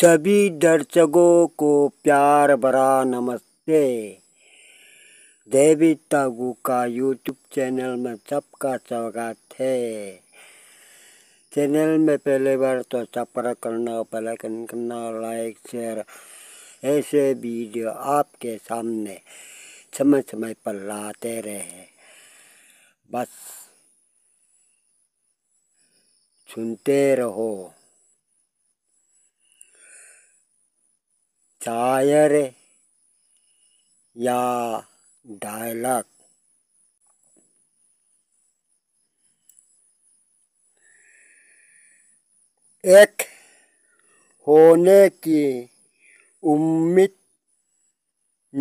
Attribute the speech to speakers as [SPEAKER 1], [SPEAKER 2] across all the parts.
[SPEAKER 1] सभी दर्शकों को प्यार भरा नमस्ते देवी तागू का यूट्यूब चैनल में सबका स्वागत है चैनल में पहले बार तो सफर करना पहले करना लाइक शेयर ऐसे वीडियो आपके सामने समय समय पर लाते रहे बस सुनते रहो शायर या डायलॉग एक होने की उम्मीद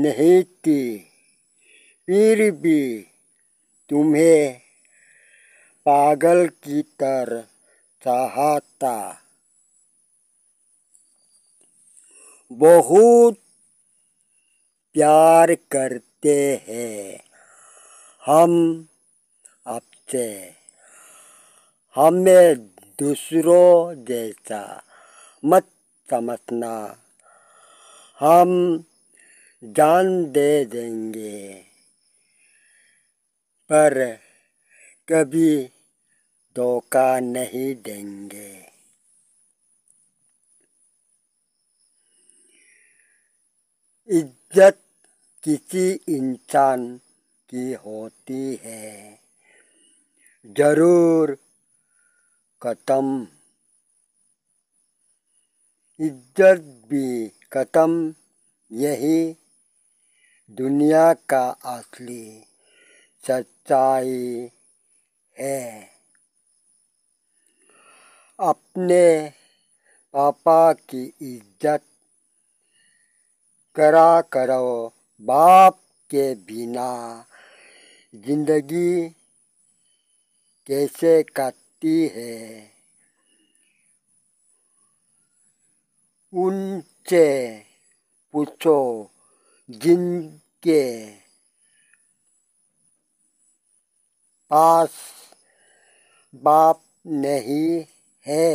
[SPEAKER 1] नहीं थी फिर भी तुम्हें पागल की तरह चाहता बहुत प्यार करते हैं हम आपसे हमें दूसरों जैसा मत समझना हम जान दे देंगे पर कभी धोखा नहीं देंगे इज्जत किसी इंसान की होती है जरूर ख़त्म इज्जत भी ख़त्म यही दुनिया का असली सच्चाई है अपने पापा की इज्जत करा करो बाप के बिना जिंदगी कैसे काटती है उनसे पूछो जिनके पास बाप नहीं है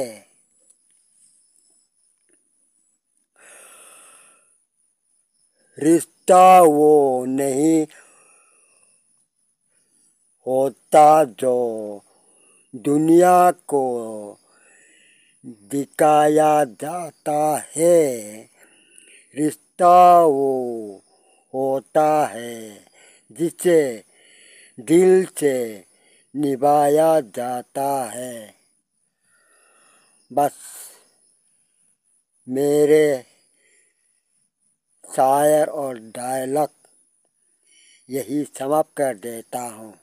[SPEAKER 1] रिश्ता वो नहीं होता जो दुनिया को दिखाया जाता है रिश्ता वो होता है जिसे दिल से निभाया जाता है बस मेरे शायर और डायलॉग यही समाप्त कर देता हूँ